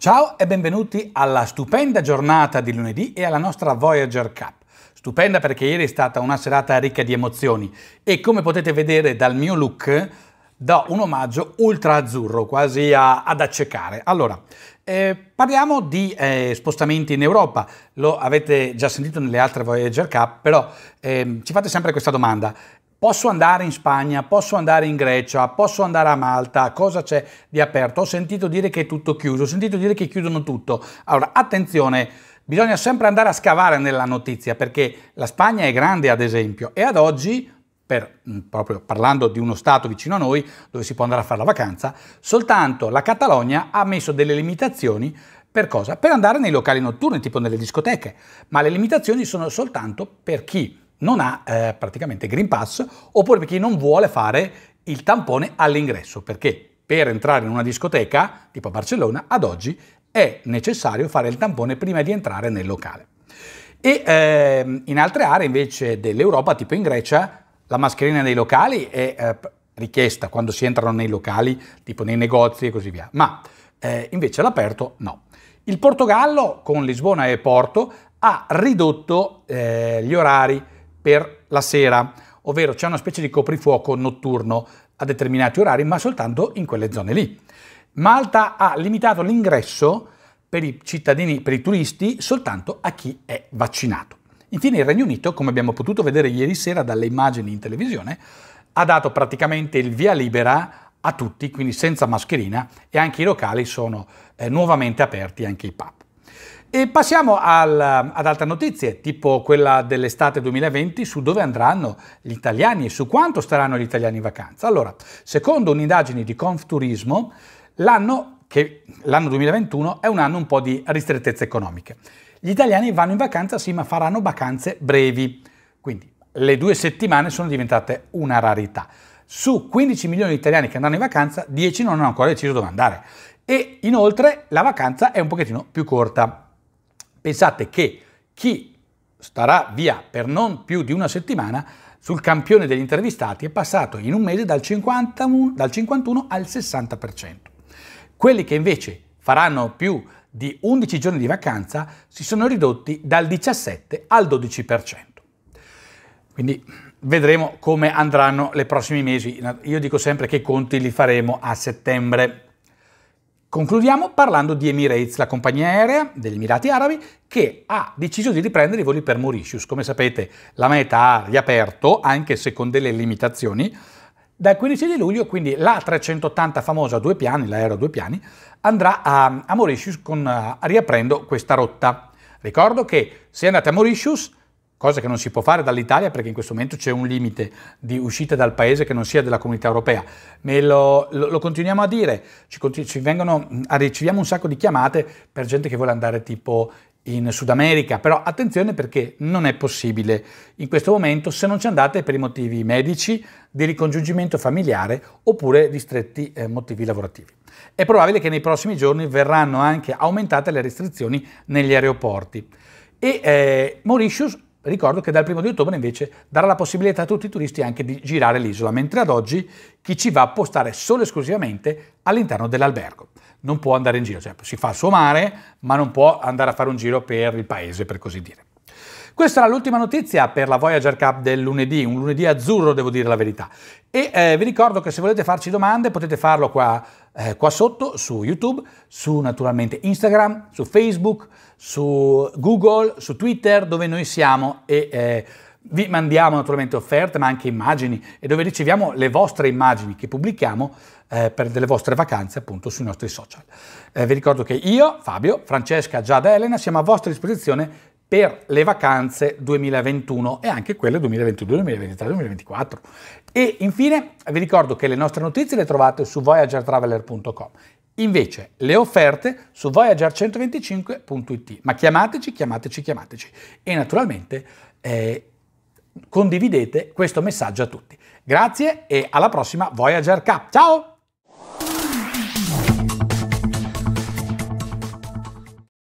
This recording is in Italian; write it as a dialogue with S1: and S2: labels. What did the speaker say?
S1: Ciao e benvenuti alla stupenda giornata di lunedì e alla nostra Voyager Cup. Stupenda perché ieri è stata una serata ricca di emozioni e come potete vedere dal mio look do un omaggio ultra azzurro, quasi a, ad accecare. Allora, eh, parliamo di eh, spostamenti in Europa, lo avete già sentito nelle altre Voyager Cup, però eh, ci fate sempre questa domanda, Posso andare in Spagna, posso andare in Grecia, posso andare a Malta, cosa c'è di aperto? Ho sentito dire che è tutto chiuso, ho sentito dire che chiudono tutto. Allora, attenzione, bisogna sempre andare a scavare nella notizia perché la Spagna è grande, ad esempio, e ad oggi per, mm, proprio parlando di uno Stato vicino a noi dove si può andare a fare la vacanza, soltanto la Catalogna ha messo delle limitazioni per cosa? Per andare nei locali notturni, tipo nelle discoteche, ma le limitazioni sono soltanto per chi non ha eh, praticamente Green Pass oppure per chi non vuole fare il tampone all'ingresso, perché per entrare in una discoteca, tipo a Barcellona, ad oggi è necessario fare il tampone prima di entrare nel locale. E eh, in altre aree invece dell'Europa, tipo in Grecia, la mascherina nei locali è eh, richiesta quando si entrano nei locali, tipo nei negozi e così via, ma eh, invece all'aperto no. Il Portogallo, con Lisbona e Porto, ha ridotto eh, gli orari per la sera, ovvero c'è una specie di coprifuoco notturno a determinati orari, ma soltanto in quelle zone lì. Malta ha limitato l'ingresso per i cittadini, per i turisti, soltanto a chi è vaccinato. Infine il Regno Unito, come abbiamo potuto vedere ieri sera dalle immagini in televisione, ha dato praticamente il via libera a tutti, quindi senza mascherina, e anche i locali sono eh, nuovamente aperti, anche i pub. E passiamo al, ad altre notizie, tipo quella dell'estate 2020 su dove andranno gli italiani e su quanto staranno gli italiani in vacanza. Allora, secondo un'indagine di Confturismo, l'anno, che, l'anno 2021 è un anno un po' di ristrettezze economiche. Gli italiani vanno in vacanza, sì, ma faranno vacanze brevi. Quindi le due settimane sono diventate una rarità. Su 15 milioni di italiani che andranno in vacanza, 10 non hanno ancora deciso dove andare. E inoltre la vacanza è un pochettino più corta. Pensate che chi starà via per non più di una settimana sul campione degli intervistati è passato in un mese dal 51, dal 51 al 60%. Quelli che invece faranno più di 11 giorni di vacanza si sono ridotti dal 17 al 12%. Quindi vedremo come andranno le prossimi mesi. Io dico sempre che i conti li faremo a settembre. Concludiamo parlando di Emirates, la compagnia aerea degli Emirati Arabi che ha deciso di riprendere i voli per Mauritius. Come sapete la meta ha riaperto, anche se con delle limitazioni, dal 15 di luglio, quindi la 380 famosa a due piani, l'aereo a due piani, andrà a, a Mauritius con, a, riaprendo questa rotta. Ricordo che se andate a Mauritius cosa che non si può fare dall'Italia perché in questo momento c'è un limite di uscita dal paese che non sia della comunità europea. Lo, lo, lo, continuiamo a dire, ci, ci vengono, riceviamo un sacco di chiamate per gente che vuole andare tipo in Sud America, però attenzione perché non è possibile in questo momento se non ci andate per i motivi medici, di ricongiungimento familiare oppure di stretti eh, motivi lavorativi. È probabile che nei prossimi giorni verranno anche aumentate le restrizioni negli aeroporti e eh, Mauritius ricordo che dal primo di ottobre invece darà la possibilità a tutti i turisti anche di girare l'isola, mentre ad oggi chi ci va può stare solo e esclusivamente all'interno dell'albergo. Non può andare in giro, cioè si fa il suo mare, ma non può andare a fare un giro per il paese, per così dire. Questa era l'ultima notizia per la Voyager Cup del lunedì, un lunedì azzurro devo dire la verità. E eh, vi ricordo che se volete farci domande potete farlo qua, eh, qua sotto su YouTube, su naturalmente Instagram, su Facebook, su Google, su Twitter dove noi siamo e... Eh, vi mandiamo naturalmente offerte, ma anche immagini e dove riceviamo le vostre immagini che pubblichiamo eh, per delle vostre vacanze appunto sui nostri social. Eh, vi ricordo che io, Fabio, Francesca, Giada e Elena siamo a vostra disposizione per le vacanze 2021 e anche quelle 2022, 2023, 2024. E infine vi ricordo che le nostre notizie le trovate su voyagertraveler.com. Invece le offerte su voyager125.it, ma chiamateci, chiamateci, chiamateci e naturalmente eh, condividete questo messaggio a tutti. Grazie e alla prossima Voyager Cup. Ciao!